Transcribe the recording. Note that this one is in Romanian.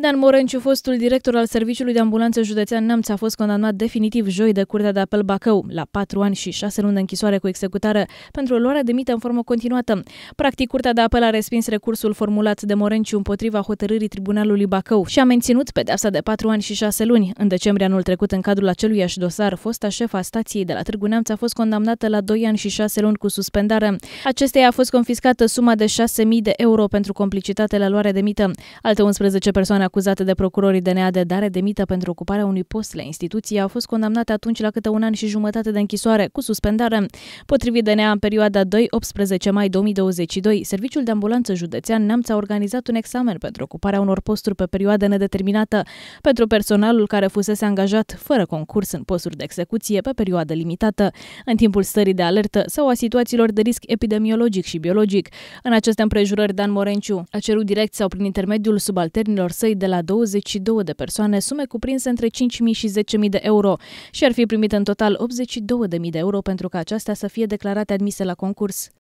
Dan Morenciu, fostul director al Serviciului de Ambulanță Județean Neamț, a fost condamnat definitiv joi de Curtea de Apel Bacău la 4 ani și 6 luni de închisoare cu executare pentru luarea de mită în formă continuată. Practic, Curtea de Apel a respins recursul formulat de Morenciu împotriva hotărârii Tribunalului Bacău și a menținut pedeapsa de 4 ani și 6 luni. În decembrie anul trecut, în cadrul acelui aș dosar, fosta șefa stației de la Târgu Neamț a fost condamnată la 2 ani și 6 luni cu suspendare. Acesteia a fost confiscată suma de 6.000 de euro pentru complicitate la luarea de mită. Alte 11 persoane acuzată de procurorii DNA de dare de mită pentru ocuparea unui post la instituție a fost condamnată atunci la câte un an și jumătate de închisoare, cu suspendare. Potrivit DNA, în perioada 2-18 mai 2022, Serviciul de Ambulanță Județean Neamț a organizat un examen pentru ocuparea unor posturi pe perioadă nedeterminată pentru personalul care fusese angajat fără concurs în posturi de execuție pe perioadă limitată, în timpul stării de alertă sau a situațiilor de risc epidemiologic și biologic. În aceste împrejurări, Dan Morenciu a cerut direct sau prin intermediul subalternilor săi de la 22 de persoane sume cuprinse între 5.000 și 10.000 de euro și ar fi primit în total 82.000 de euro pentru ca aceasta să fie declarate admise la concurs.